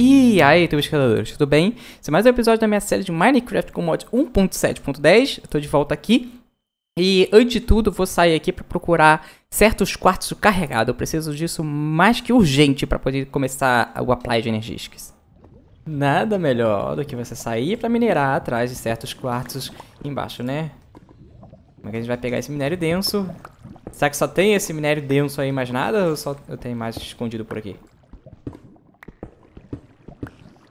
E aí, teus escaladores, tudo bem? Esse é mais um episódio da minha série de Minecraft com mod 1.7.10. Estou de volta aqui. E antes de tudo, vou sair aqui para procurar certos quartos carregados. Eu preciso disso mais que urgente para poder começar o apply de energias. Nada melhor do que você sair para minerar atrás de certos quartos embaixo, né? Como é que a gente vai pegar esse minério denso? Será que só tem esse minério denso aí mais nada ou só eu tenho mais escondido por aqui?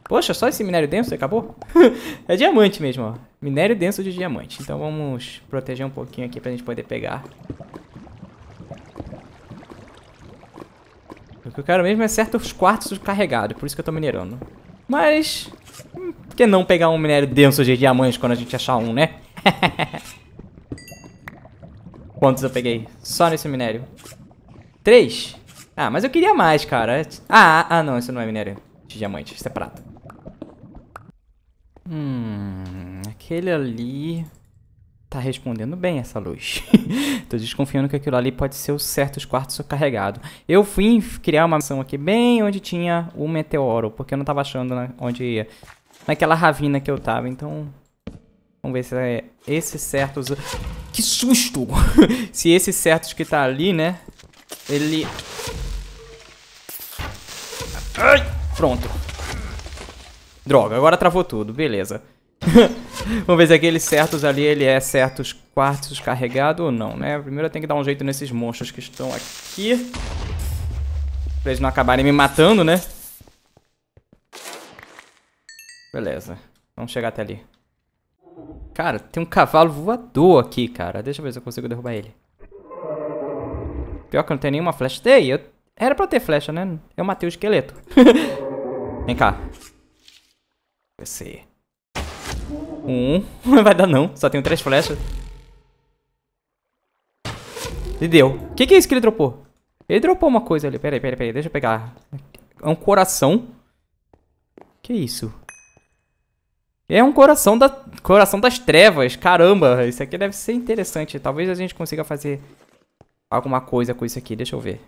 Poxa, só esse minério denso acabou? é diamante mesmo, ó. Minério denso de diamante. Então vamos proteger um pouquinho aqui pra gente poder pegar. O que eu quero mesmo é certos quartos carregados, por isso que eu tô minerando. Mas, hum, por que não pegar um minério denso de diamante quando a gente achar um, né? Quantos eu peguei? Só nesse minério. Três? Ah, mas eu queria mais, cara. Ah, ah, não, isso não é minério de diamante, isso é prata. Hum, aquele ali tá respondendo bem essa luz. Tô desconfiando que aquilo ali pode ser o certo, os quartos carregado. Eu fui criar uma missão aqui bem onde tinha o meteoro, porque eu não tava achando né, onde ia. Naquela ravina que eu tava, então... Vamos ver se é esse certos... Que susto! se esse certos que tá ali, né? Ele... Ai! Pronto. Droga, agora travou tudo, beleza. Vamos ver se aqueles certos ali, ele é certos quartos carregado ou não, né? Primeiro eu tenho que dar um jeito nesses monstros que estão aqui. Pra eles não acabarem me matando, né? Beleza. Vamos chegar até ali. Cara, tem um cavalo voador aqui, cara. Deixa eu ver se eu consigo derrubar ele. Pior que eu não tenho nenhuma flecha. Ei, eu... era pra ter flecha, né? Eu matei o esqueleto. Vem cá. Vai ser. Um. Vai dar não. Só tenho três flechas. E deu. O que, que é isso que ele dropou? Ele dropou uma coisa ali. Peraí, peraí, peraí. Deixa eu pegar. É um coração. Que isso? É um coração, da... coração das trevas. Caramba, isso aqui deve ser interessante. Talvez a gente consiga fazer alguma coisa com isso aqui. Deixa eu ver.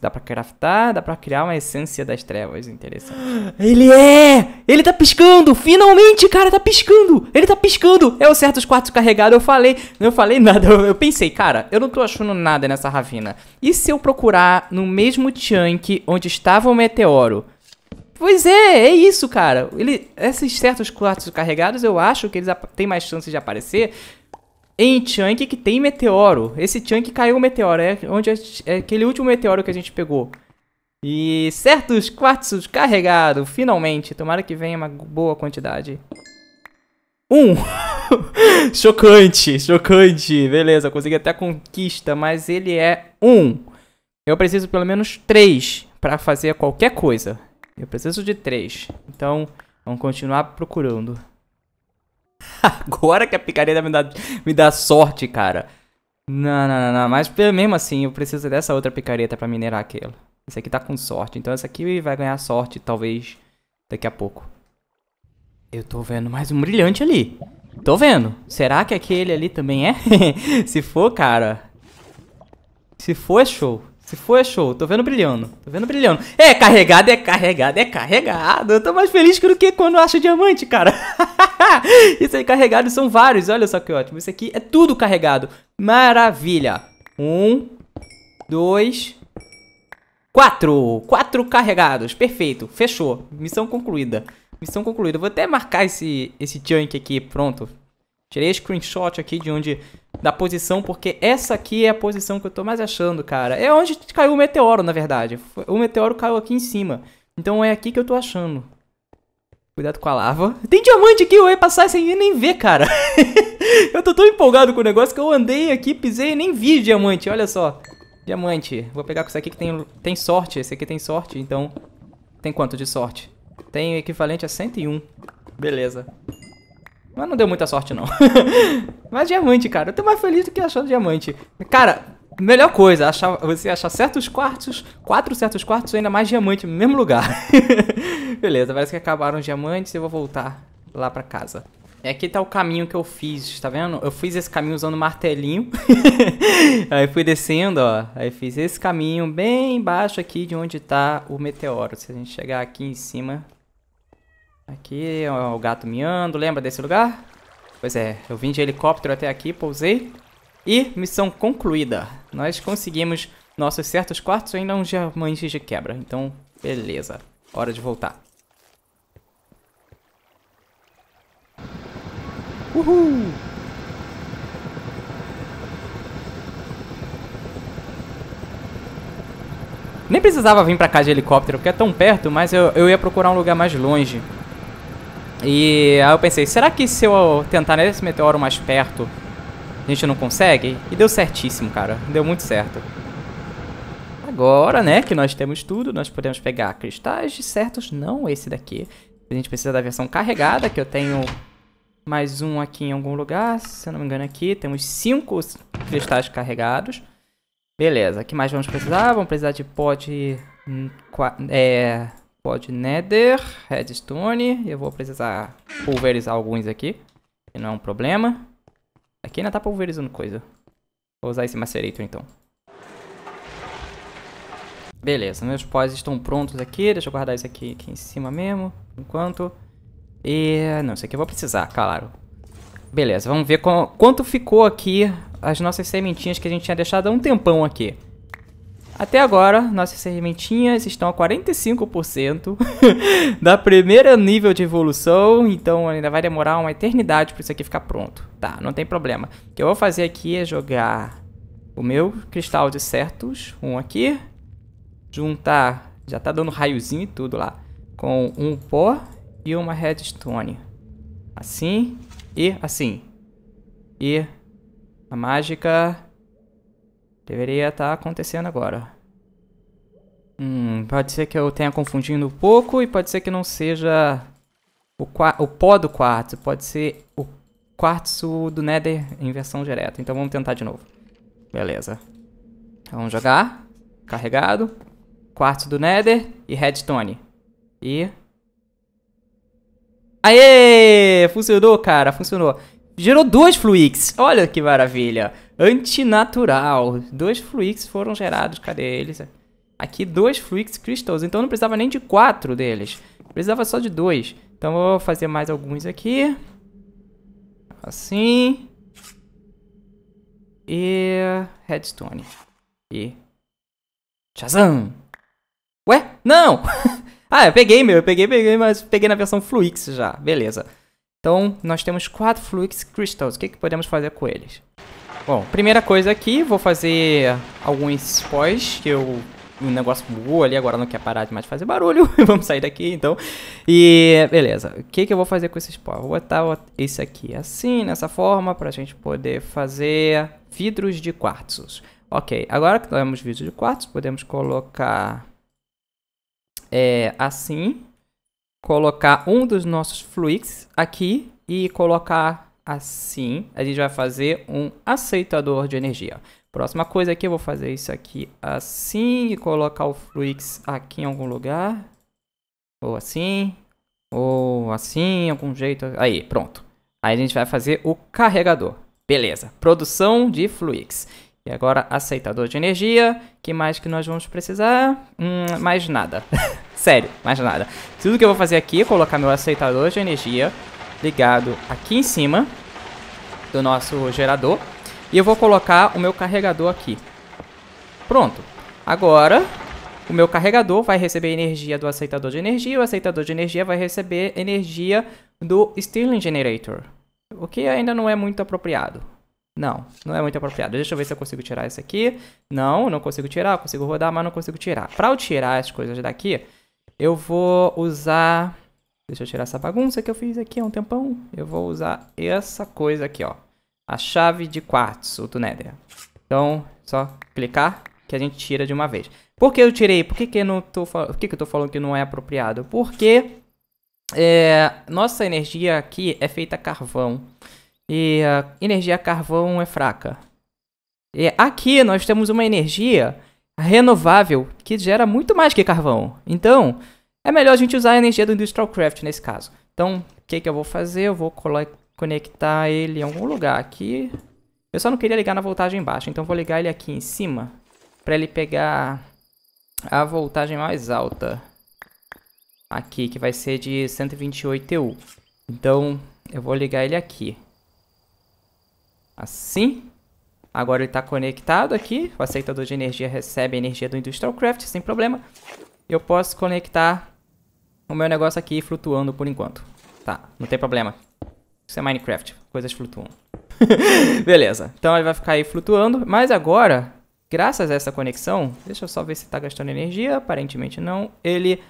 Dá pra craftar, dá pra criar uma essência das trevas. Interessante. Ele é ele tá piscando! Finalmente, cara, tá piscando! Ele tá piscando! É o certo os quartos carregados, eu falei. Não falei nada, eu pensei, cara, eu não tô achando nada nessa ravina. E se eu procurar no mesmo chunk onde estava o meteoro? Pois é, é isso, cara. Ele, esses certos quartos carregados, eu acho que eles têm mais chances de aparecer em chunk que tem meteoro. Esse chunk caiu o meteoro, é onde é, é aquele último meteoro que a gente pegou. E certos quartzos carregados. finalmente. Tomara que venha uma boa quantidade. Um! chocante, chocante. Beleza, consegui até a conquista, mas ele é um. Eu preciso pelo menos três para fazer qualquer coisa. Eu preciso de três. Então, vamos continuar procurando. Agora que a picareta me dá, me dá sorte, cara. Não, não, não, não. Mas mesmo assim, eu preciso dessa outra picareta para minerar aquilo. Esse aqui tá com sorte. Então essa aqui vai ganhar sorte, talvez, daqui a pouco. Eu tô vendo mais um brilhante ali. Tô vendo. Será que aquele ali também é? Se for, cara... Se for, é show. Se for, é show. Tô vendo brilhando. Tô vendo brilhando. É carregado, é carregado, é carregado. Eu tô mais feliz do que quando eu acho diamante, cara. Isso aí carregado são vários. Olha só que ótimo. Isso aqui é tudo carregado. Maravilha. Um, dois, Quatro! Quatro carregados. Perfeito. Fechou. Missão concluída. Missão concluída. Vou até marcar esse, esse chunk aqui. Pronto. Tirei screenshot aqui de onde... Da posição, porque essa aqui é a posição que eu tô mais achando, cara. É onde caiu o meteoro, na verdade. O meteoro caiu aqui em cima. Então é aqui que eu tô achando. Cuidado com a lava. Tem diamante aqui, eu ia passar sem nem ver, cara. eu tô tão empolgado com o negócio que eu andei aqui, pisei e nem vi diamante, olha só. Diamante. Vou pegar com isso aqui que tem, tem sorte. Esse aqui tem sorte, então... Tem quanto de sorte? Tem equivalente a 101. Beleza. Mas não deu muita sorte, não. Mas diamante, cara. Eu tô mais feliz do que achando diamante. Cara, melhor coisa. Achar, você achar certos quartos, quatro certos quartos e ainda mais diamante no mesmo lugar. Beleza, parece que acabaram os diamantes. Eu vou voltar lá pra casa. E é, aqui tá o caminho que eu fiz, tá vendo? Eu fiz esse caminho usando martelinho. aí fui descendo, ó. Aí fiz esse caminho bem embaixo aqui de onde tá o meteoro. Se a gente chegar aqui em cima... Aqui, ó, o gato miando. Lembra desse lugar? Pois é, eu vim de helicóptero até aqui, pousei. E missão concluída. Nós conseguimos nossos certos quartos e ainda uns diamantes de quebra. Então, beleza. Hora de voltar. Uhul! Nem precisava vir pra cá de helicóptero, porque é tão perto, mas eu, eu ia procurar um lugar mais longe. E aí eu pensei, será que se eu tentar nesse meteoro mais perto, a gente não consegue? E deu certíssimo, cara. Deu muito certo. Agora, né, que nós temos tudo, nós podemos pegar cristais de certos, não esse daqui. A gente precisa da versão carregada, que eu tenho mais um aqui em algum lugar, se eu não me engano aqui. Temos cinco cristais carregados. Beleza, o que mais vamos precisar? Vamos precisar de pod... É, pod nether, redstone. Eu vou precisar pulverizar alguns aqui, que não é um problema. Aqui ainda tá pulverizando coisa. Vou usar esse macerator então. Beleza, meus pods estão prontos aqui. Deixa eu guardar isso aqui, aqui em cima mesmo, por enquanto. E... não, isso aqui eu vou precisar, claro. Beleza, vamos ver quanto ficou aqui as nossas sementinhas que a gente tinha deixado há um tempão aqui. Até agora, nossas sementinhas estão a 45% da primeira nível de evolução, então ainda vai demorar uma eternidade para isso aqui ficar pronto. Tá, não tem problema. O que eu vou fazer aqui é jogar o meu cristal de certos, um aqui, juntar, já tá dando raiozinho e tudo lá, com um pó e uma redstone. Assim e assim. E a mágica deveria estar tá acontecendo agora. Hum, pode ser que eu tenha confundido um pouco e pode ser que não seja o, o pó do quarto Pode ser o quartzo do Nether em versão direta. Então vamos tentar de novo. Beleza. Então, vamos jogar. Carregado. Quartzo do Nether e redstone. E Aê! Funcionou, cara, funcionou. Gerou dois Fluix. Olha que maravilha. Antinatural. Dois Fluix foram gerados. Cadê eles? Aqui dois Fluix Crystals. Então não precisava nem de quatro deles. Precisava só de dois. Então vou fazer mais alguns aqui. Assim. E... Redstone. E... Shazam! Ué? Não! Ah, eu peguei, meu, eu peguei, peguei, mas peguei na versão Fluix já, beleza. Então, nós temos quatro Fluix Crystals, o que, que podemos fazer com eles? Bom, primeira coisa aqui, vou fazer alguns pós, que eu o um negócio bugou ali, agora não quer parar de mais fazer barulho. Vamos sair daqui então. E beleza, o que, que eu vou fazer com esses pó? Vou botar esse aqui assim, nessa forma, pra gente poder fazer vidros de quartzos. Ok, agora que temos vidros de quartzos, podemos colocar é, assim, colocar um dos nossos fluids aqui e colocar assim. A gente vai fazer um aceitador de energia. Próxima coisa aqui, eu vou fazer isso aqui assim e colocar o fluix aqui em algum lugar. Ou assim, ou assim, algum jeito. Aí, pronto. Aí a gente vai fazer o carregador. Beleza, produção de fluix. E agora, aceitador de energia. que mais que nós vamos precisar? Hum, mais nada. Sério, mais nada. Tudo que eu vou fazer aqui é colocar meu aceitador de energia ligado aqui em cima do nosso gerador. E eu vou colocar o meu carregador aqui. Pronto. Agora, o meu carregador vai receber energia do aceitador de energia. E o aceitador de energia vai receber energia do Stirling Generator. O que ainda não é muito apropriado. Não, não é muito apropriado. Deixa eu ver se eu consigo tirar isso aqui. Não, não consigo tirar. Consigo rodar, mas não consigo tirar. Para eu tirar as coisas daqui, eu vou usar... Deixa eu tirar essa bagunça que eu fiz aqui há um tempão. Eu vou usar essa coisa aqui, ó. A chave de quartzo do Nether. Então, só clicar que a gente tira de uma vez. Por que eu tirei? Por que, que, eu, não tô, por que, que eu tô falando que não é apropriado? Porque é, nossa energia aqui é feita carvão e a energia carvão é fraca. E aqui nós temos uma energia renovável que gera muito mais que carvão. Então, é melhor a gente usar a energia do Industrial Craft nesse caso. Então, o que, que eu vou fazer? Eu vou conectar ele em algum lugar aqui. Eu só não queria ligar na voltagem baixa, então vou ligar ele aqui em cima para ele pegar a voltagem mais alta aqui, que vai ser de 128 EU. Então, eu vou ligar ele aqui. Assim. Agora ele está conectado aqui. O aceitador de energia recebe a energia do Industrial Craft, sem problema. Eu posso conectar o meu negócio aqui flutuando por enquanto. Tá, não tem problema. Isso é Minecraft, coisas flutuam. Beleza, então ele vai ficar aí flutuando. Mas agora, graças a essa conexão, deixa eu só ver se está gastando energia. Aparentemente não. Ele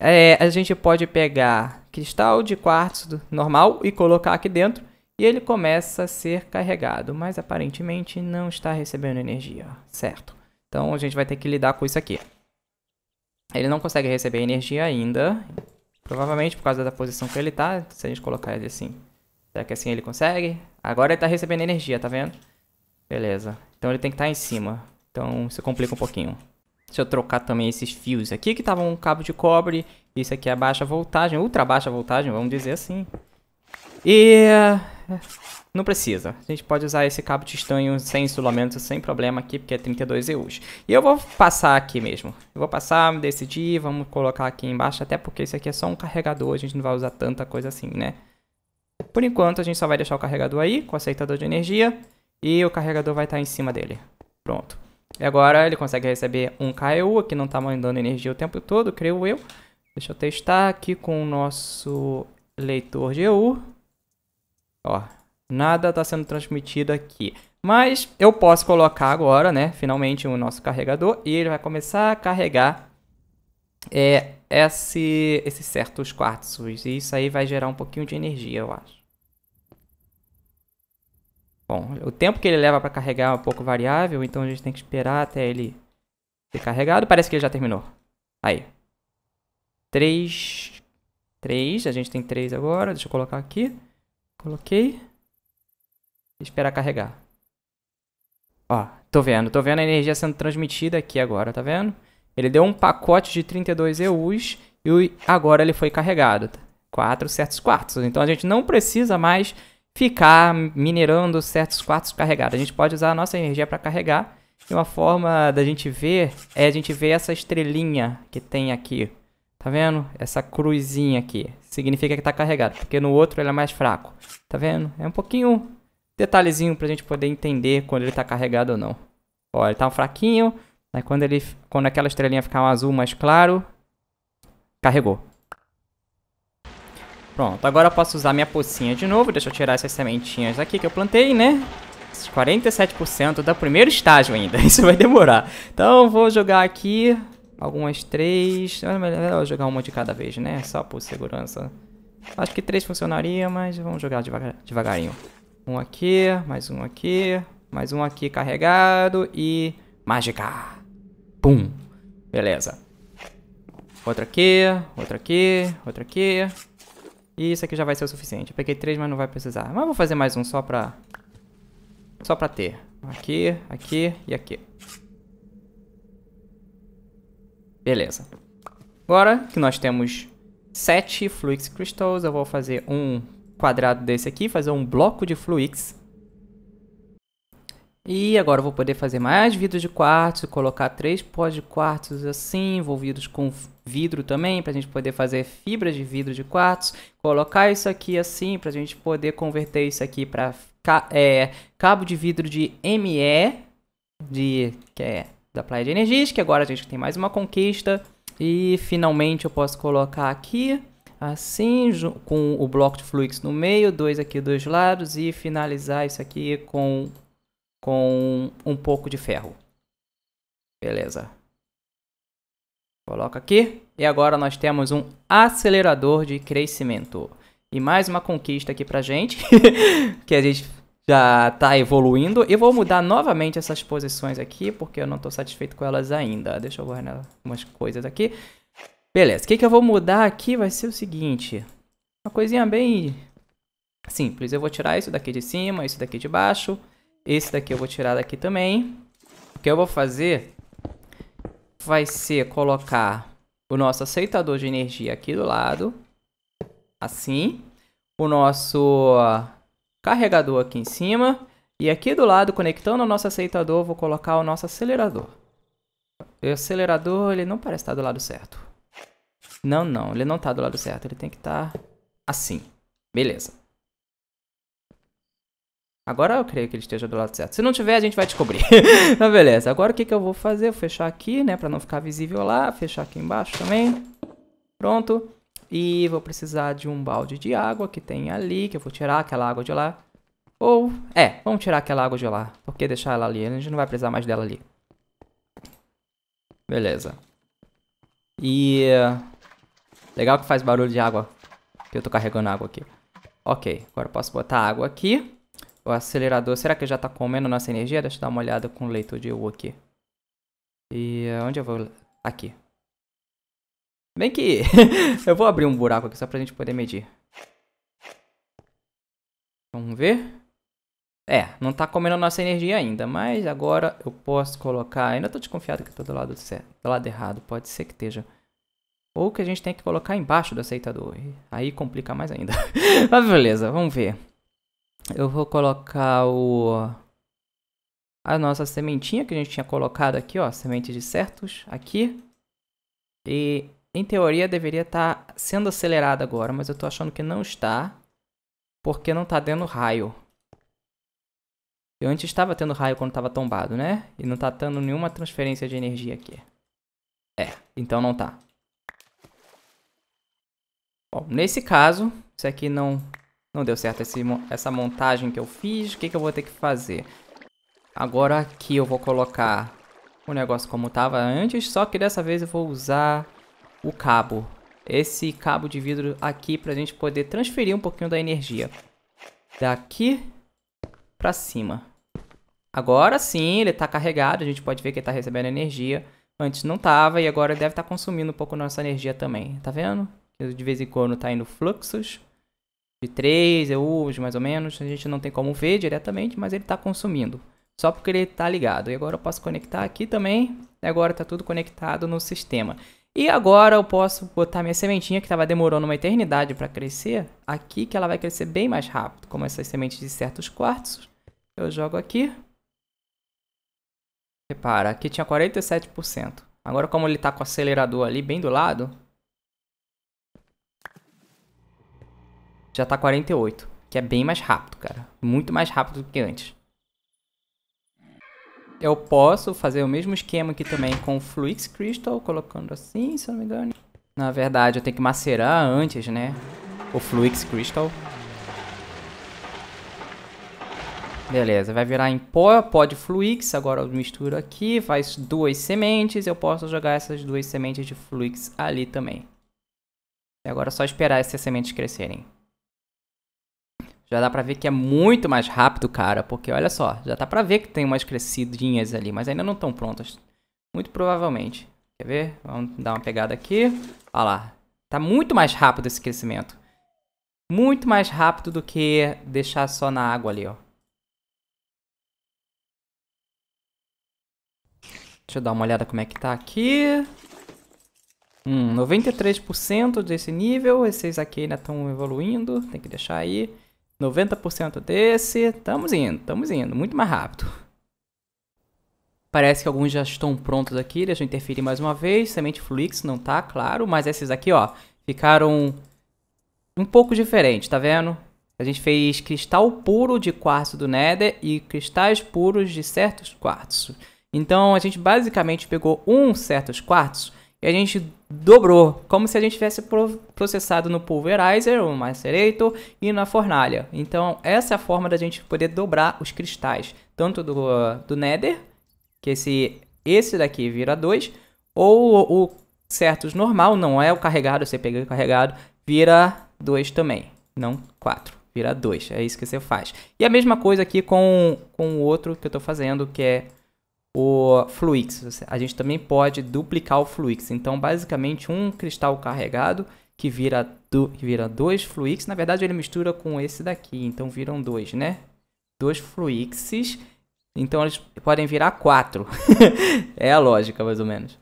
é, a gente pode pegar cristal de quartzo normal e colocar aqui dentro. E ele começa a ser carregado, mas aparentemente não está recebendo energia, certo? Então a gente vai ter que lidar com isso aqui. Ele não consegue receber energia ainda, provavelmente por causa da posição que ele está. Se a gente colocar ele assim, será que assim ele consegue? Agora ele está recebendo energia, tá vendo? Beleza, então ele tem que estar tá em cima, então isso complica um pouquinho. Deixa eu trocar também esses fios aqui que estavam um cabo de cobre. Isso aqui é baixa voltagem, ultra baixa voltagem, vamos dizer assim. E não precisa. A gente pode usar esse cabo de estanho sem isolamento, sem problema aqui, porque é 32 EUs. E eu vou passar aqui mesmo. Eu vou passar, me decidir, vamos colocar aqui embaixo, até porque isso aqui é só um carregador, a gente não vai usar tanta coisa assim, né? Por enquanto, a gente só vai deixar o carregador aí, com o aceitador de energia, e o carregador vai estar em cima dele. Pronto. E agora ele consegue receber um KEU, que não está mandando energia o tempo todo, creio eu. Deixa eu testar aqui com o nosso leitor de EU. Ó, nada está sendo transmitido aqui. Mas eu posso colocar agora, né, finalmente o nosso carregador e ele vai começar a carregar é, esse, esses certos quartzos. E isso aí vai gerar um pouquinho de energia, eu acho. Bom, o tempo que ele leva para carregar é um pouco variável, então a gente tem que esperar até ele ser carregado. Parece que ele já terminou. Aí. três, três, a gente tem três agora, deixa eu colocar aqui. Coloquei. Esperar carregar. Ó, tô vendo, tô vendo a energia sendo transmitida aqui agora, tá vendo? Ele deu um pacote de 32 EUs e agora ele foi carregado. quatro certos quartos. Então a gente não precisa mais ficar minerando certos quartos carregados. A gente pode usar a nossa energia para carregar. E uma forma da gente ver é a gente ver essa estrelinha que tem aqui. Tá vendo? Essa cruzinha aqui significa que está carregado, porque no outro ele é mais fraco. Tá vendo? É um pouquinho detalhezinho para a gente poder entender quando ele está carregado ou não. Ó, ele tá um fraquinho, mas quando, ele, quando aquela estrelinha ficar um azul mais claro, carregou. Pronto, agora eu posso usar minha pocinha de novo. Deixa eu tirar essas sementinhas aqui que eu plantei, né? 47% do primeiro estágio ainda. Isso vai demorar. Então, vou jogar aqui Algumas três. É, é melhor jogar uma de cada vez, né? Só por segurança. Acho que três funcionaria, mas vamos jogar devagar, devagarinho. Um aqui, mais um aqui, mais um aqui carregado e... Mágica! Pum! Beleza. Outra aqui, outra aqui, outra aqui. E isso aqui já vai ser o suficiente. Eu peguei três, mas não vai precisar. Mas vou fazer mais um só pra... Só pra ter. Aqui, aqui e aqui. Beleza. Agora que nós temos sete Fluix Crystals, eu vou fazer um quadrado desse aqui, fazer um bloco de Fluix. E agora eu vou poder fazer mais vidros de quartzo, colocar três pós de quartzo assim, envolvidos com vidro também, para a gente poder fazer fibras de vidro de quartzo, colocar isso aqui assim, para a gente poder converter isso aqui para é, cabo de vidro de ME, de, que é da Praia de Energias, que agora a gente tem mais uma conquista. E finalmente eu posso colocar aqui, assim, com o bloco de fluxo no meio, dois aqui dos lados, e finalizar isso aqui com, com um pouco de ferro. Beleza. Coloca aqui. E agora nós temos um acelerador de crescimento. E mais uma conquista aqui pra gente, que a gente já tá evoluindo. E vou mudar novamente essas posições aqui, porque eu não tô satisfeito com elas ainda. Deixa eu guardar umas coisas aqui. Beleza, o que, que eu vou mudar aqui vai ser o seguinte. Uma coisinha bem simples. Eu vou tirar isso daqui de cima, isso daqui de baixo. Esse daqui eu vou tirar daqui também. O que eu vou fazer vai ser colocar o nosso aceitador de energia aqui do lado. Assim. O nosso carregador aqui em cima. E aqui do lado, conectando o nosso aceitador, vou colocar o nosso acelerador. O acelerador, ele não parece estar do lado certo. Não, não, ele não está do lado certo. Ele tem que estar tá assim. Beleza. Agora eu creio que ele esteja do lado certo. Se não tiver, a gente vai descobrir. então, beleza. Agora o que, que eu vou fazer? Vou fechar aqui, né? para não ficar visível lá. Fechar aqui embaixo também. Pronto. E vou precisar de um balde de água que tem ali, que eu vou tirar aquela água de lá. Ou, é, vamos tirar aquela água de lá. Porque deixar ela ali, a gente não vai precisar mais dela ali. Beleza. E... Eh, legal que faz barulho de água. Que eu tô carregando água aqui. Ok, agora posso botar água aqui. O acelerador, será que já tá comendo nossa energia? Deixa eu dar uma olhada com o leitor de U aqui. E eh, onde eu vou? Aqui. Bem que eu vou abrir um buraco aqui só pra gente poder medir. Vamos ver. É, não tá comendo nossa energia ainda, mas agora eu posso colocar... Ainda tô desconfiado que tá do lado certo, do lado errado, pode ser que esteja. Ou que a gente tem que colocar embaixo do aceitador, aí complica mais ainda. mas beleza, vamos ver. Eu vou colocar o... A nossa sementinha que a gente tinha colocado aqui, ó, semente de certos, aqui. E em teoria, deveria estar tá sendo acelerada agora, mas eu estou achando que não está, porque não está dando raio. Eu antes estava tendo raio quando estava tombado, né? E não está tendo nenhuma transferência de energia aqui. É, então não está. Bom, nesse caso, isso aqui não, não deu certo, esse, essa montagem que eu fiz, o que, que eu vou ter que fazer? Agora aqui eu vou colocar o negócio como estava antes, só que dessa vez eu vou usar o cabo. Esse cabo de vidro aqui para a gente poder transferir um pouquinho da energia. Daqui para cima. Agora sim, ele está carregado, a gente pode ver que ele está recebendo energia. Antes não estava e agora deve estar tá consumindo um pouco nossa energia também. Tá vendo? De vez em quando está indo fluxos de 3 EUs, mais ou menos. A gente não tem como ver diretamente, mas ele está consumindo. Só porque ele está ligado. E agora eu posso conectar aqui também. Agora está tudo conectado no sistema. E agora eu posso botar minha sementinha, que estava demorando uma eternidade para crescer, aqui que ela vai crescer bem mais rápido, como essas sementes de certos quartos. Eu jogo aqui. Repara, aqui tinha 47%. Agora como ele está com o acelerador ali bem do lado, já está 48, que é bem mais rápido, cara. Muito mais rápido do que antes. Eu posso fazer o mesmo esquema aqui também com o Fluix Crystal, colocando assim, se eu não me engano. Na verdade, eu tenho que macerar antes, né? O Fluix Crystal. Beleza, vai virar em pó, pó de Fluix. Agora eu misturo aqui, faz duas sementes. Eu posso jogar essas duas sementes de Fluix ali também. E agora é só esperar essas sementes crescerem. Já dá pra ver que é muito mais rápido, cara, porque olha só, já dá pra ver que tem umas crescidinhas ali, mas ainda não estão prontas. Muito provavelmente. Quer ver? Vamos dar uma pegada aqui. Olha lá. Tá muito mais rápido esse crescimento. Muito mais rápido do que deixar só na água ali, ó. Deixa eu dar uma olhada como é que tá aqui. Hum, 93% desse nível. Esses aqui ainda estão evoluindo. Tem que deixar aí. 90% desse, estamos indo, estamos indo, muito mais rápido. Parece que alguns já estão prontos aqui, deixa eu interferir mais uma vez. Semente Flux não tá, claro, mas esses aqui, ó, ficaram um pouco diferentes, tá vendo? A gente fez cristal puro de quartzo do Nether e cristais puros de certos quartzo. Então a gente basicamente pegou um certos quartzo e a gente dobrou, como se a gente tivesse processado no pulverizer, o macerator e na fornalha. Então, essa é a forma da gente poder dobrar os cristais, tanto do, do Nether, que esse, esse daqui vira 2, ou o, o certos normal, não é o carregado, você pega o carregado, vira 2 também, não 4, vira 2, é isso que você faz. E a mesma coisa aqui com, com o outro que eu estou fazendo, que é o fluix. A gente também pode duplicar o fluix. Então, basicamente, um cristal carregado que vira, do, que vira dois fluix. Na verdade, ele mistura com esse daqui. Então, viram dois, né? Dois fluixes. Então, eles podem virar quatro. é a lógica, mais ou menos.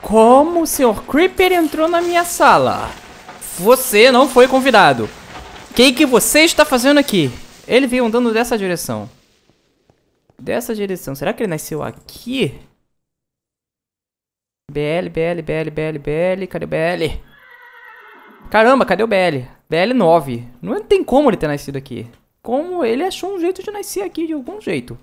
Como o Sr. Creeper entrou na minha sala? Você não foi convidado. O que, que você está fazendo aqui? Ele veio andando dessa direção dessa direção. Será que ele nasceu aqui? BL, BL, BL, BL, BL. Cadê o BL? Caramba, cadê o BL? BL 9. Não tem como ele ter nascido aqui. Como ele achou um jeito de nascer aqui de algum jeito.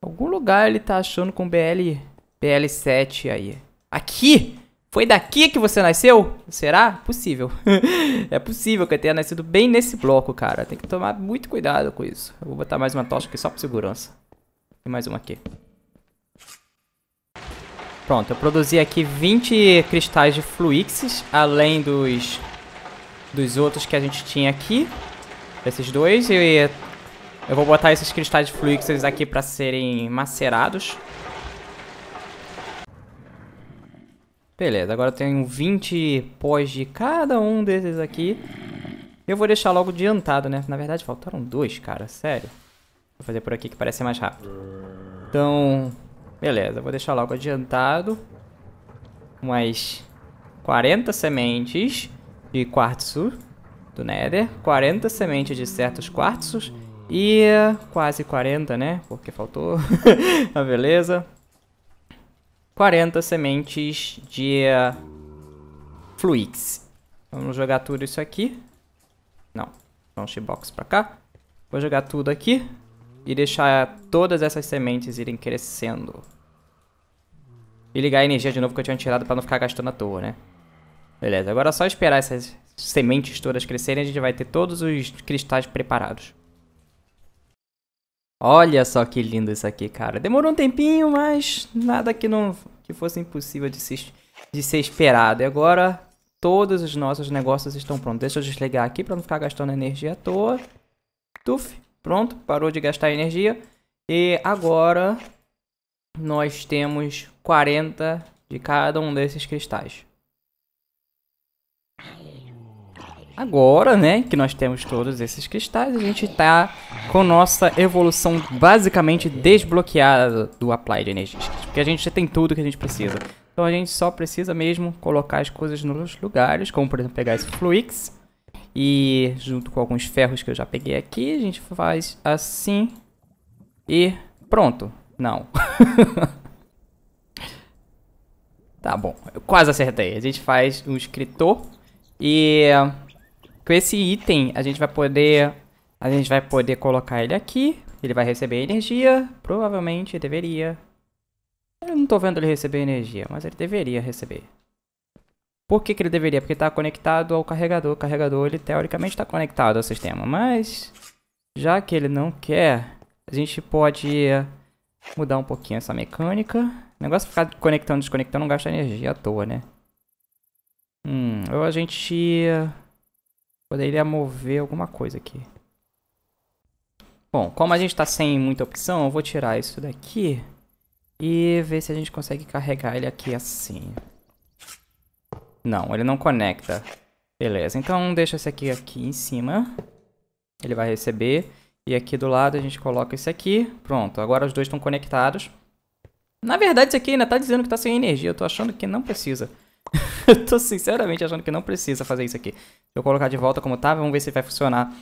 Algum lugar ele tá achando com BL... BL7 aí. Aqui? Foi daqui que você nasceu? Será? Possível. é possível que eu tenha nascido bem nesse bloco, cara. Tem que tomar muito cuidado com isso. Eu vou botar mais uma tocha aqui só por segurança. E mais um aqui. Pronto, eu produzi aqui 20 cristais de fluixes, além dos, dos outros que a gente tinha aqui. Esses dois, e eu vou botar esses cristais de fluixes aqui para serem macerados. Beleza, agora eu tenho 20 pós de cada um desses aqui. Eu vou deixar logo adiantado, né? Na verdade, faltaram dois, cara, sério. Vou fazer por aqui que parece mais rápido. Então, beleza, vou deixar logo adiantado. Mais 40 sementes de quartzo do Nether, 40 sementes de certos quartzos e quase 40, né? Porque faltou. ah, beleza. 40 sementes de uh, Fluix. Vamos jogar tudo isso aqui. Não. um box pra cá. Vou jogar tudo aqui e deixar todas essas sementes irem crescendo. E ligar a energia de novo que eu tinha tirado para não ficar gastando à toa, né? Beleza, agora é só esperar essas sementes todas crescerem, a gente vai ter todos os cristais preparados. Olha só que lindo isso aqui, cara. Demorou um tempinho, mas nada que não que fosse impossível de, se, de ser esperado. E agora todos os nossos negócios estão prontos. Deixa eu desligar aqui para não ficar gastando energia à toa. Tuf. Pronto, parou de gastar energia. E agora nós temos 40 de cada um desses cristais. Agora, né, que nós temos todos esses cristais, a gente tá com nossa evolução basicamente desbloqueada do Apply de Energia. Porque a gente já tem tudo que a gente precisa. Então a gente só precisa mesmo colocar as coisas nos lugares, como por exemplo pegar esse Fluix e junto com alguns ferros que eu já peguei aqui, a gente faz assim. E pronto. Não. tá bom. Eu quase acertei. A gente faz um escritor. E com esse item a gente vai poder... A gente vai poder colocar ele aqui. Ele vai receber energia. Provavelmente deveria. Eu não tô vendo ele receber energia, mas ele deveria receber. Por que, que ele deveria? Porque está conectado ao carregador. O carregador, ele teoricamente está conectado ao sistema. Mas, já que ele não quer, a gente pode mudar um pouquinho essa mecânica. O negócio de ficar conectando e desconectando não gasta energia à toa, né? Hum, ou a gente poderia mover alguma coisa aqui. Bom, como a gente está sem muita opção, eu vou tirar isso daqui e ver se a gente consegue carregar ele aqui assim. Não, ele não conecta. Beleza, então deixa esse aqui aqui em cima. Ele vai receber. E aqui do lado a gente coloca esse aqui. Pronto, agora os dois estão conectados. Na verdade, isso aqui ainda tá dizendo que tá sem energia. Eu tô achando que não precisa. eu tô sinceramente achando que não precisa fazer isso aqui. eu colocar de volta como tá, vamos ver se vai funcionar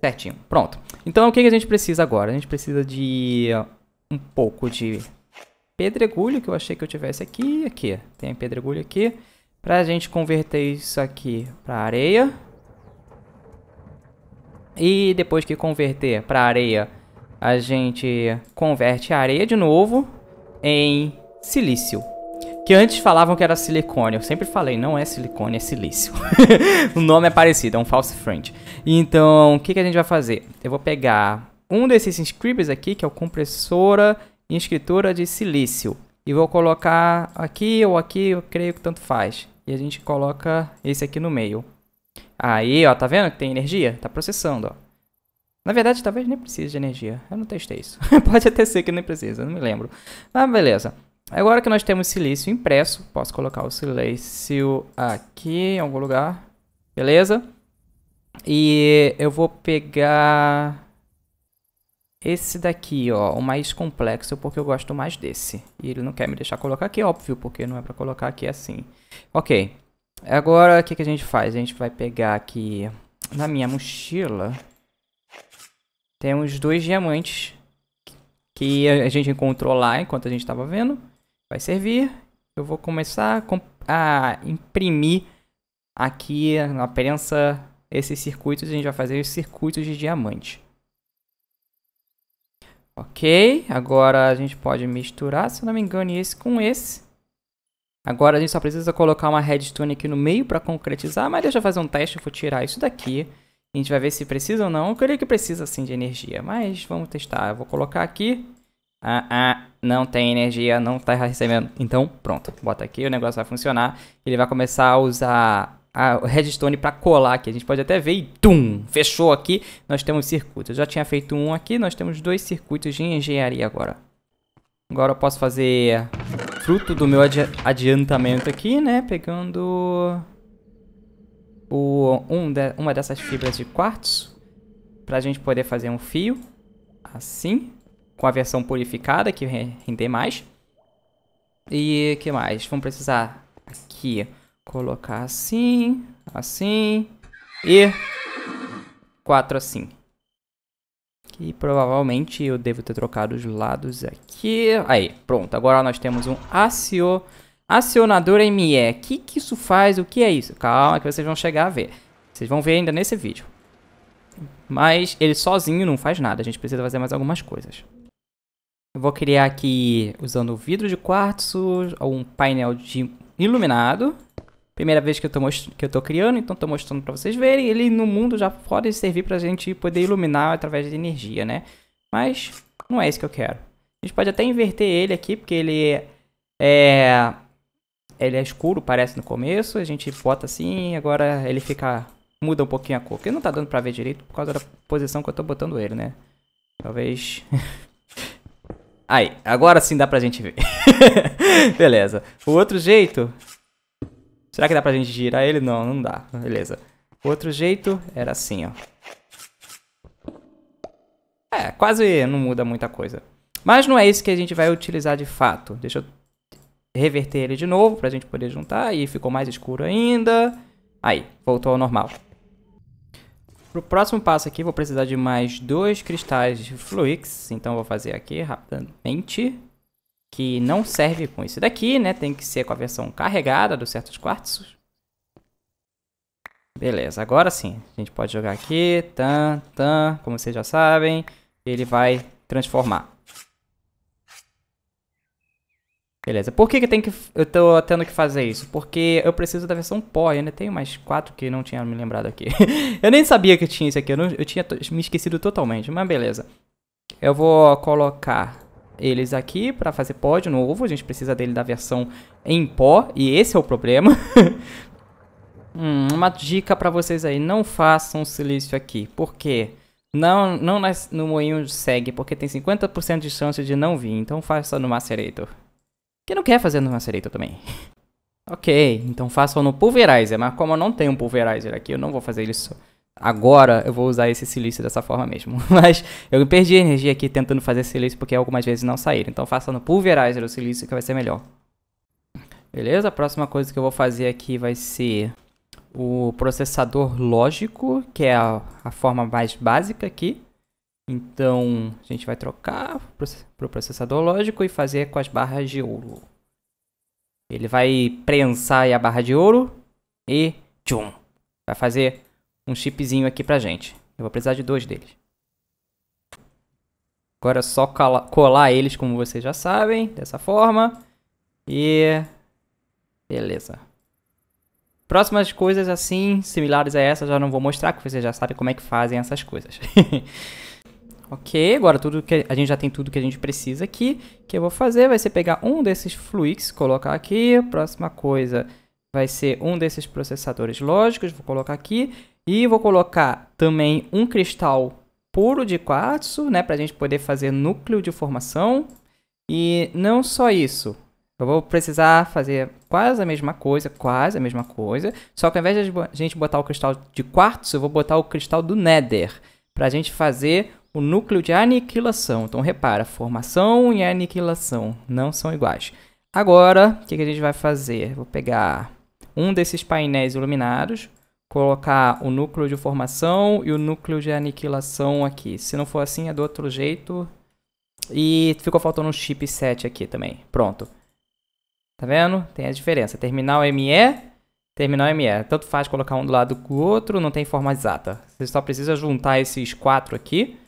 certinho. Pronto. Então, o que a gente precisa agora? A gente precisa de um pouco de pedregulho, que eu achei que eu tivesse aqui. Aqui, tem pedregulho aqui. Pra gente converter isso aqui pra areia. E depois que converter pra areia, a gente converte a areia de novo em silício. Que antes falavam que era silicone. Eu sempre falei, não é silicone, é silício. o nome é parecido, é um false friend. Então, o que, que a gente vai fazer? Eu vou pegar um desses inscribers aqui, que é o compressora e escritura de silício. E vou colocar aqui ou aqui, eu creio que tanto faz e a gente coloca esse aqui no meio. Aí, ó, tá vendo que tem energia? Tá processando, ó. Na verdade, talvez nem precise de energia. Eu não testei isso. Pode até ser que nem precisa, não me lembro. Ah, beleza. Agora que nós temos silício impresso, posso colocar o silício aqui em algum lugar. Beleza? E eu vou pegar... Esse daqui, ó, o mais complexo, porque eu gosto mais desse. E ele não quer me deixar colocar aqui, óbvio, porque não é pra colocar aqui assim. Ok. Agora, o que, que a gente faz? A gente vai pegar aqui na minha mochila. Temos dois diamantes que a gente encontrou lá enquanto a gente estava vendo. Vai servir. Eu vou começar a, a imprimir aqui na prensa esses circuitos. A gente vai fazer os circuitos de diamante. Ok, agora a gente pode misturar, se não me engano, esse com esse. Agora a gente só precisa colocar uma redstone aqui no meio para concretizar, mas deixa eu fazer um teste, eu vou tirar isso daqui. A gente vai ver se precisa ou não. Eu creio que precisa sim de energia, mas vamos testar. Eu vou colocar aqui. Ah, ah, não tem energia, não está recebendo. Então, pronto. Bota aqui, o negócio vai funcionar. Ele vai começar a usar a redstone para colar aqui. A gente pode até ver e tum, fechou aqui, nós temos circuitos. Eu já tinha feito um aqui, nós temos dois circuitos de engenharia agora. Agora eu posso fazer fruto do meu adi adiantamento aqui, né? Pegando o, um de, uma dessas fibras de quartzo para a gente poder fazer um fio assim, com a versão purificada que render mais. E que mais? Vamos precisar aqui colocar assim, assim e quatro assim. E provavelmente eu devo ter trocado os lados aqui. Aí, pronto. Agora nós temos um acio, acionador ME. O que, que isso faz? O que é isso? Calma que vocês vão chegar a ver. Vocês vão ver ainda nesse vídeo. Mas ele sozinho não faz nada. A gente precisa fazer mais algumas coisas. Eu vou criar aqui, usando vidro de quartzo, um painel de iluminado. Primeira vez que eu tô, que eu tô criando, então tô mostrando para vocês verem. Ele no mundo já pode servir pra gente poder iluminar através de energia, né? Mas não é isso que eu quero. A gente pode até inverter ele aqui, porque ele é, é... Ele é escuro, parece, no começo. A gente bota assim, agora ele fica... Muda um pouquinho a cor, porque não tá dando pra ver direito por causa da posição que eu tô botando ele, né? Talvez... Aí, agora sim dá pra gente ver. Beleza. O outro jeito Será que dá pra gente girar ele? Não, não dá. Beleza. Outro jeito era assim, ó. É, quase não muda muita coisa. Mas não é isso que a gente vai utilizar de fato. Deixa eu reverter ele de novo pra gente poder juntar. E ficou mais escuro ainda. Aí, voltou ao normal. Pro próximo passo aqui, vou precisar de mais dois cristais de Fluix. Então, vou fazer aqui rapidamente que não serve com esse daqui, né? Tem que ser com a versão carregada dos certos quartos. Beleza, agora sim. A gente pode jogar aqui, tan, tan, como vocês já sabem. Ele vai transformar. Beleza, por que, que, tem que eu tô tendo que fazer isso? Porque eu preciso da versão pó, eu ainda tenho mais quatro que não tinha me lembrado aqui. eu nem sabia que tinha isso aqui, eu, não, eu tinha me esquecido totalmente, mas beleza. Eu vou colocar eles aqui para fazer pó de novo. A gente precisa dele da versão em pó e esse é o problema. hum, uma dica para vocês aí, não façam silício aqui. Por quê? Não, não no moinho segue, porque tem 50% de chance de não vir. Então faça no Macerator. Quem não quer fazer no Macerator também? ok, então façam no Pulverizer. Mas como eu não tenho um Pulverizer aqui, eu não vou fazer isso agora eu vou usar esse silício dessa forma mesmo. Mas eu perdi energia aqui tentando fazer silício porque algumas vezes não saíram. Então faça no pulverizer o silício que vai ser melhor. Beleza? A próxima coisa que eu vou fazer aqui vai ser o processador lógico, que é a, a forma mais básica aqui. Então a gente vai trocar para o processador lógico e fazer com as barras de ouro. Ele vai prensar a barra de ouro e tchum, vai fazer um chipzinho aqui pra gente. Eu vou precisar de dois deles. Agora é só colar eles, como vocês já sabem, dessa forma. E... Beleza. Próximas coisas assim, similares a essa, já não vou mostrar, porque vocês já sabem como é que fazem essas coisas. ok, agora tudo que a gente já tem tudo que a gente precisa aqui. O que eu vou fazer vai ser pegar um desses fluxos, colocar aqui. Próxima coisa vai ser um desses processadores lógicos, vou colocar aqui. E vou colocar também um cristal puro de quartzo, né, para a gente poder fazer núcleo de formação. E não só isso, eu vou precisar fazer quase a mesma coisa, quase a mesma coisa, só que ao invés de a gente botar o cristal de quartzo, eu vou botar o cristal do Nether, para a gente fazer o núcleo de aniquilação. Então repara, formação e aniquilação não são iguais. Agora, o que, que a gente vai fazer? Vou pegar um desses painéis iluminados, colocar o núcleo de formação e o núcleo de aniquilação aqui. Se não for assim, é do outro jeito. E ficou faltando um chip aqui também. Pronto. Tá vendo? Tem a diferença. Terminal ME, terminal ME. Tanto faz colocar um do lado do outro, não tem forma exata. Você só precisa juntar esses quatro aqui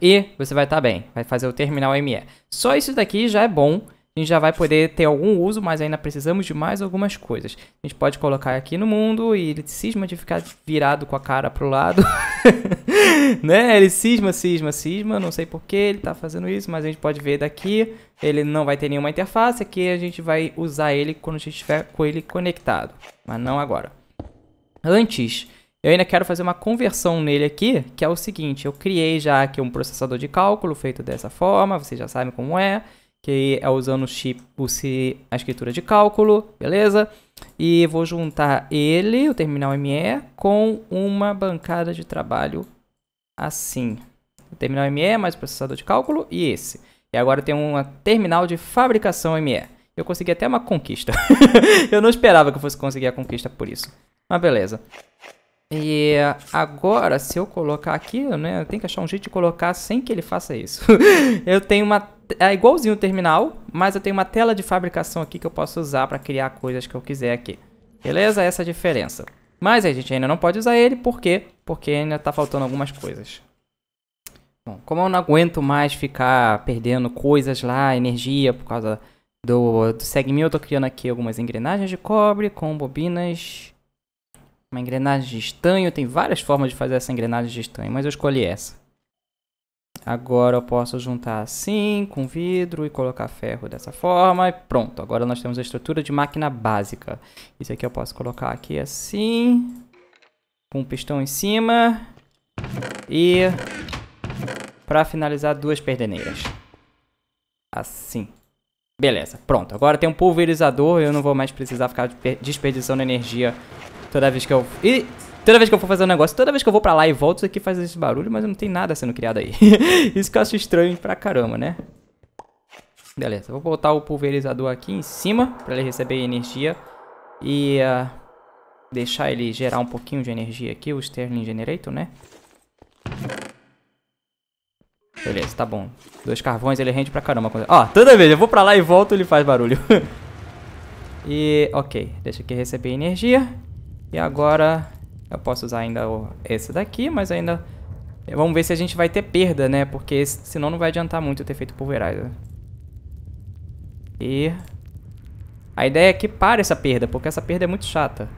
e você vai estar tá bem. Vai fazer o terminal ME. Só isso daqui já é bom a gente já vai poder ter algum uso, mas ainda precisamos de mais algumas coisas. A gente pode colocar aqui no mundo e ele cisma de ficar virado com a cara pro lado. né? Ele cisma, cisma, cisma. Não sei por que ele tá fazendo isso, mas a gente pode ver daqui. Ele não vai ter nenhuma interface. Aqui a gente vai usar ele quando a gente estiver com ele conectado. Mas não agora. Antes, eu ainda quero fazer uma conversão nele aqui, que é o seguinte. Eu criei já aqui um processador de cálculo feito dessa forma. Vocês já sabem como é que é usando o chip, a escritura de cálculo, beleza? E vou juntar ele, o terminal ME, com uma bancada de trabalho assim. O terminal ME mais o processador de cálculo e esse. E agora tem uma terminal de fabricação ME. Eu consegui até uma conquista. eu não esperava que eu fosse conseguir a conquista por isso. Mas beleza. E agora, se eu colocar aqui, né? Eu tenho que achar um jeito de colocar sem que ele faça isso. eu tenho uma é igualzinho o terminal, mas eu tenho uma tela de fabricação aqui que eu posso usar para criar coisas que eu quiser aqui. Beleza? Essa é a diferença. Mas a gente ainda não pode usar ele, por quê? Porque ainda está faltando algumas coisas. Bom, como eu não aguento mais ficar perdendo coisas lá, energia, por causa do, do segmento, eu estou criando aqui algumas engrenagens de cobre com bobinas uma engrenagem de estanho. Tem várias formas de fazer essa engrenagem de estanho, mas eu escolhi essa. Agora eu posso juntar assim, com vidro e colocar ferro dessa forma e pronto. Agora nós temos a estrutura de máquina básica. Isso aqui eu posso colocar aqui assim, com um pistão em cima e para finalizar duas perdeneiras. Assim. Beleza, pronto. Agora tem um pulverizador, eu não vou mais precisar ficar desperdiçando energia toda vez que eu... Ih! Toda vez que eu for fazer um negócio, toda vez que eu vou pra lá e volto, isso aqui faz esse barulho, mas não tem nada sendo criado aí. isso que eu acho estranho pra caramba, né? Beleza, vou botar o pulverizador aqui em cima pra ele receber energia e uh, deixar ele gerar um pouquinho de energia aqui, o Sterling Generator, né? Beleza, tá bom. Dois carvões, ele rende pra caramba. Ó, toda vez eu vou pra lá e volto, ele faz barulho. e, ok. Deixa aqui receber energia. E agora eu posso usar ainda esse daqui, mas ainda... Vamos ver se a gente vai ter perda, né? Porque senão não vai adiantar muito ter feito pulverizer. E... A ideia é que pare essa perda, porque essa perda é muito chata.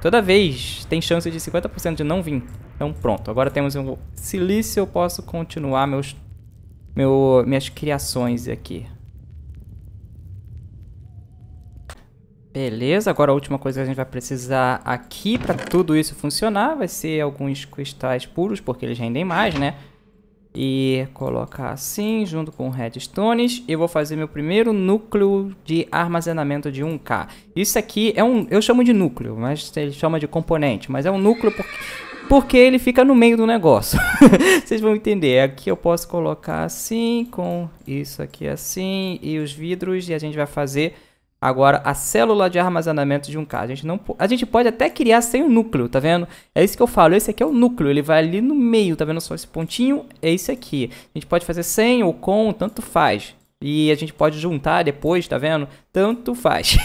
Toda vez tem chance de 50% de não vir. Então pronto, agora temos um silício, eu posso continuar meus, meu, minhas criações aqui. Beleza, agora a última coisa que a gente vai precisar aqui para tudo isso funcionar vai ser alguns cristais puros, porque eles rendem mais, né? E colocar assim, junto com redstones, eu vou fazer meu primeiro núcleo de armazenamento de 1K. Isso aqui é um, eu chamo de núcleo, mas ele chama de componente, mas é um núcleo porque, porque ele fica no meio do negócio. Vocês vão entender. Aqui eu posso colocar assim, com isso aqui assim, e os vidros, e a gente vai fazer Agora, a célula de armazenamento de um K. A gente, não, a gente pode até criar sem o núcleo, tá vendo? É isso que eu falo, esse aqui é o núcleo, ele vai ali no meio, tá vendo só esse pontinho? É isso aqui. A gente pode fazer sem ou com, tanto faz. E a gente pode juntar depois, tá vendo? Tanto faz.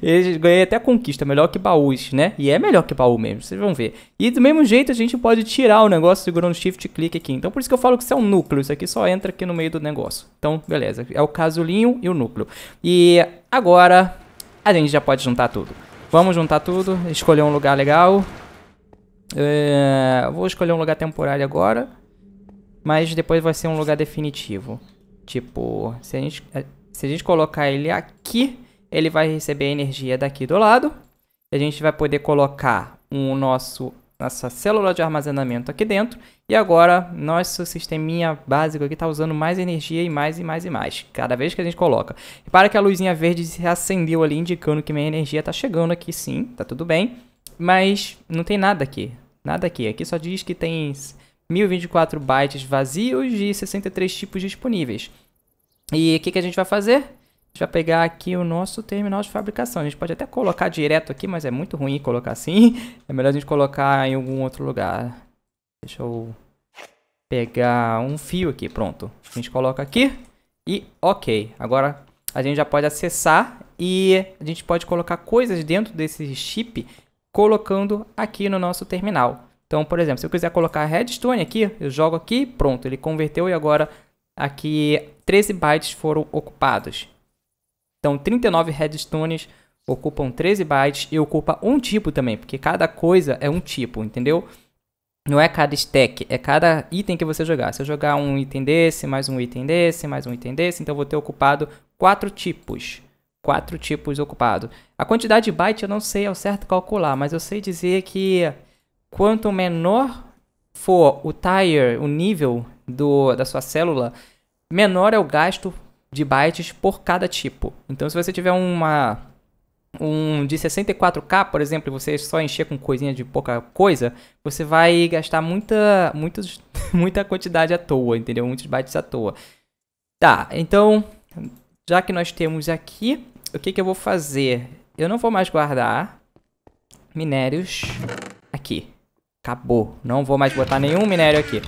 Ganhei até conquista, melhor que baús, né? E é melhor que baú mesmo, vocês vão ver. E do mesmo jeito a gente pode tirar o negócio segurando shift e clique aqui. Então por isso que eu falo que isso é um núcleo, isso aqui só entra aqui no meio do negócio. Então, beleza, é o casulinho e o núcleo. E agora a gente já pode juntar tudo. Vamos juntar tudo, escolher um lugar legal. É... Vou escolher um lugar temporário agora, mas depois vai ser um lugar definitivo. Tipo, se a gente, eh, se a gente colocar ele aqui, ele vai receber a energia daqui do lado. a gente vai poder colocar o nosso nossa célula de armazenamento aqui dentro. E agora, nosso sisteminha básico aqui está usando mais energia e mais e mais e mais. Cada vez que a gente coloca. Repara que a luzinha verde se acendeu ali, indicando que minha energia está chegando aqui sim, tá tudo bem. Mas não tem nada aqui. Nada aqui. Aqui só diz que tem 1024 bytes vazios e 63 tipos disponíveis. E o que, que a gente vai fazer? A gente vai pegar aqui o nosso terminal de fabricação. A gente pode até colocar direto aqui, mas é muito ruim colocar assim. É melhor a gente colocar em algum outro lugar. Deixa eu pegar um fio aqui, pronto. A gente coloca aqui e ok. Agora a gente já pode acessar e a gente pode colocar coisas dentro desse chip colocando aqui no nosso terminal. Então, por exemplo, se eu quiser colocar redstone aqui, eu jogo aqui pronto, ele converteu e agora aqui 13 bytes foram ocupados. Então, 39 redstones ocupam 13 bytes e ocupa um tipo também, porque cada coisa é um tipo, entendeu? Não é cada stack, é cada item que você jogar. Se eu jogar um item desse, mais um item desse, mais um item desse, então eu vou ter ocupado quatro tipos. Quatro tipos ocupado. A quantidade de bytes eu não sei ao certo calcular, mas eu sei dizer que quanto menor for o tire, o nível do, da sua célula, menor é o gasto de bytes por cada tipo. Então, se você tiver uma um de 64k, por exemplo, e você só encher com coisinha de pouca coisa, você vai gastar muita, muitos, muita quantidade à toa, entendeu? Muitos bytes à toa. Tá, então, já que nós temos aqui, o que, que eu vou fazer? Eu não vou mais guardar minérios aqui. Acabou. Não vou mais botar nenhum minério aqui.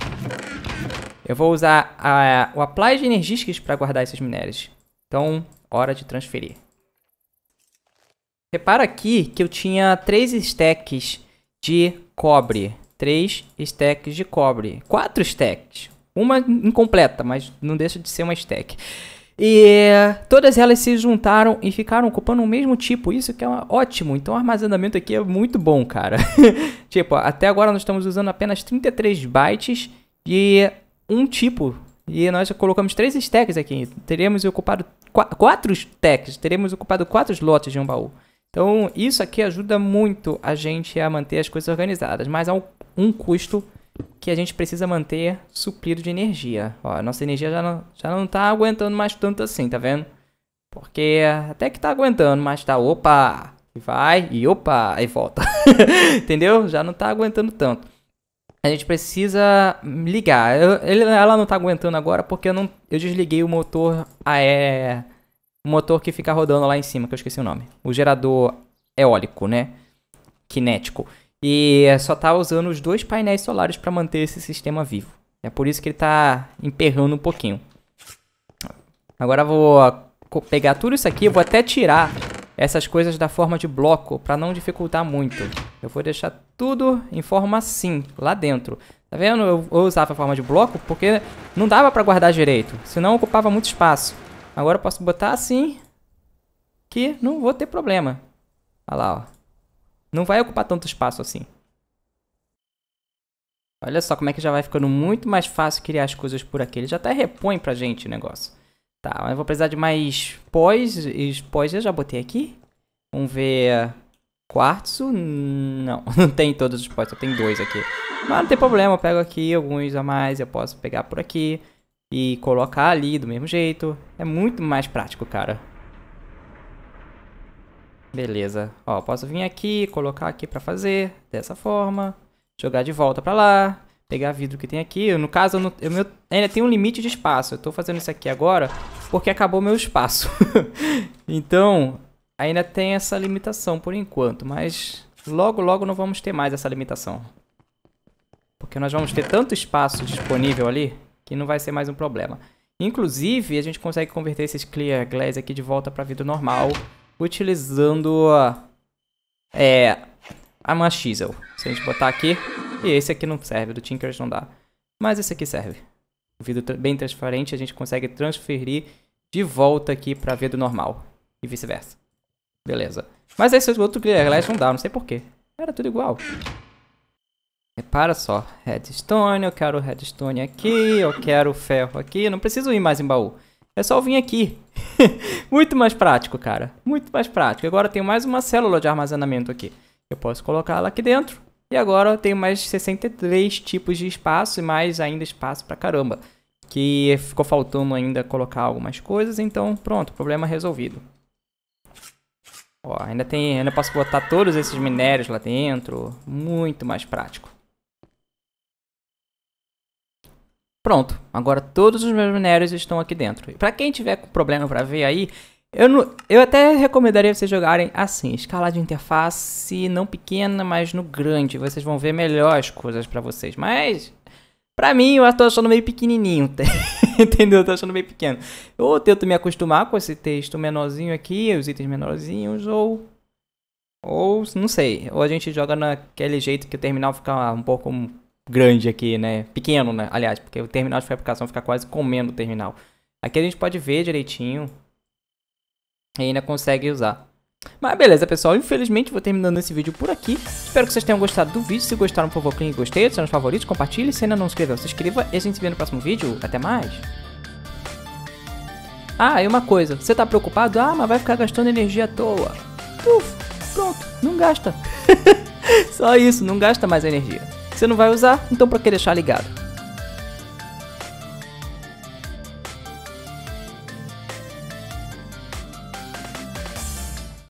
Eu vou usar a, o Apply de Energiskis para guardar esses minérios. Então, hora de transferir. Repara aqui que eu tinha 3 stacks de cobre. 3 stacks de cobre. 4 stacks. Uma incompleta, mas não deixa de ser uma stack. E eh, todas elas se juntaram e ficaram ocupando o mesmo tipo. Isso que é ótimo. Então o armazenamento aqui é muito bom, cara. tipo, até agora nós estamos usando apenas 33 bytes de um tipo. E nós colocamos três stacks aqui. teremos ocupado qu quatro stacks. teremos ocupado quatro lotes de um baú. Então isso aqui ajuda muito a gente a manter as coisas organizadas. Mas há um custo que a gente precisa manter suprido de energia. Ó, a nossa energia já não, já não tá aguentando mais tanto assim, tá vendo? Porque até que tá aguentando, mas tá, opa, vai e opa, aí volta. Entendeu? Já não tá aguentando tanto. A gente precisa ligar. Eu, ele, ela não tá aguentando agora porque eu, não, eu desliguei o motor a, é, o motor que fica rodando lá em cima, que eu esqueci o nome. O gerador eólico, né? Kinético. E só tá usando os dois painéis solares para manter esse sistema vivo. É por isso que ele tá emperrando um pouquinho. Agora vou pegar tudo isso aqui, vou até tirar essas coisas da forma de bloco para não dificultar muito. Eu vou deixar tudo em forma assim, lá dentro. Tá vendo? Eu, eu usava a forma de bloco porque não dava para guardar direito, senão ocupava muito espaço. Agora eu posso botar assim, que não vou ter problema. Olha lá, ó. Não vai ocupar tanto espaço assim. Olha só como é que já vai ficando muito mais fácil criar as coisas por aqui. Ele já até repõe pra gente o negócio. Tá, mas eu vou precisar de mais pós. E pós eu já botei aqui. Vamos ver. Quartzo? Não, não tem todos os pós, só tem dois aqui. Mas não tem problema, eu pego aqui alguns a mais. Eu posso pegar por aqui e colocar ali do mesmo jeito. É muito mais prático, cara. Beleza. Ó, posso vir aqui, colocar aqui pra fazer, dessa forma. Jogar de volta pra lá. Pegar vidro que tem aqui. No caso, eu, não, eu meu, ainda tem um limite de espaço. Eu tô fazendo isso aqui agora porque acabou meu espaço. então, ainda tem essa limitação por enquanto. Mas logo, logo não vamos ter mais essa limitação. Porque nós vamos ter tanto espaço disponível ali que não vai ser mais um problema. Inclusive, a gente consegue converter esses clear glass aqui de volta para vidro normal utilizando a, é, a Machizel. Se a gente botar aqui, e esse aqui não serve, do Tinkers não dá. Mas esse aqui serve. O vidro bem transparente, a gente consegue transferir de volta aqui para vidro normal. E vice-versa. Beleza. Mas esse outro Glass não dá, não sei porquê. Era tudo igual. Repara só. Redstone, eu quero redstone aqui, eu quero ferro aqui. Não preciso ir mais em baú. É só vir aqui. Muito mais prático, cara. Muito mais prático. Agora eu tenho mais uma célula de armazenamento aqui. Eu posso colocá-la aqui dentro. E agora eu tenho mais 63 tipos de espaço e mais ainda espaço pra caramba. Que ficou faltando ainda colocar algumas coisas, então pronto, problema resolvido. Ó, ainda tem, ainda posso botar todos esses minérios lá dentro, muito mais prático. Pronto, agora todos os meus minérios estão aqui dentro. Para quem tiver problema para ver aí, eu, não, eu até recomendaria vocês jogarem assim, escala de interface não pequena, mas no grande. Vocês vão ver melhor as coisas para vocês. Mas Pra mim, eu tô achando meio pequenininho, entendeu? Eu tô achando meio pequeno. Ou tento me acostumar com esse texto menorzinho aqui, os itens menorzinhos, ou... Ou, não sei, ou a gente joga naquele jeito que o terminal fica um pouco grande aqui, né? Pequeno, né? Aliás, porque o terminal de fabricação fica quase comendo o terminal. Aqui a gente pode ver direitinho. E ainda consegue usar. Mas beleza, pessoal. Infelizmente, vou terminando esse vídeo por aqui. Espero que vocês tenham gostado do vídeo. Se gostaram, por favor, clique em gostei. Adicione os favoritos, compartilhe. Se ainda não se inscreveu, se inscreva. E a gente se vê no próximo vídeo. Até mais. Ah, e uma coisa. Você tá preocupado? Ah, mas vai ficar gastando energia à toa. Uf, pronto. Não gasta. Só isso. Não gasta mais energia você não vai usar, então para que deixar ligado?